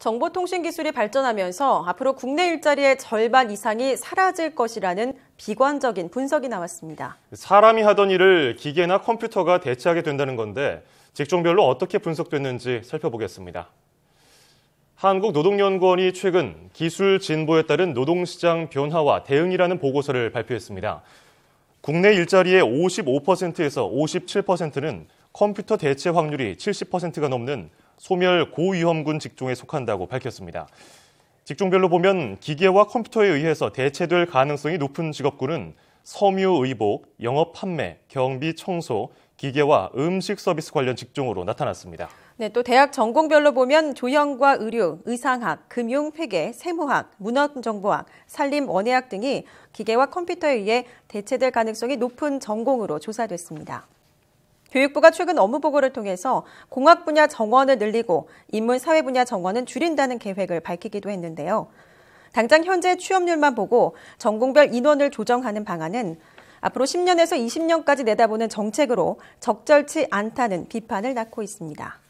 정보통신기술이 발전하면서 앞으로 국내 일자리의 절반 이상이 사라질 것이라는 비관적인 분석이 나왔습니다. 사람이 하던 일을 기계나 컴퓨터가 대체하게 된다는 건데 직종별로 어떻게 분석됐는지 살펴보겠습니다. 한국노동연구원이 최근 기술 진보에 따른 노동시장 변화와 대응이라는 보고서를 발표했습니다. 국내 일자리의 55%에서 57%는 컴퓨터 대체 확률이 70%가 넘는 소멸 고위험군 직종에 속한다고 밝혔습니다. 직종별로 보면 기계와 컴퓨터에 의해서 대체될 가능성이 높은 직업군은 섬유 의복, 영업 판매, 경비 청소, 기계와 음식 서비스 관련 직종으로 나타났습니다. 네, 또 대학 전공별로 보면 조형과 의류 의상학, 금융, 회계, 세무학, 문헌정보학, 산림원예학 등이 기계와 컴퓨터에 의해 대체될 가능성이 높은 전공으로 조사됐습니다. 교육부가 최근 업무보고를 통해서 공학 분야 정원을 늘리고 인문사회 분야 정원은 줄인다는 계획을 밝히기도 했는데요. 당장 현재 취업률만 보고 전공별 인원을 조정하는 방안은 앞으로 10년에서 20년까지 내다보는 정책으로 적절치 않다는 비판을 낳고 있습니다.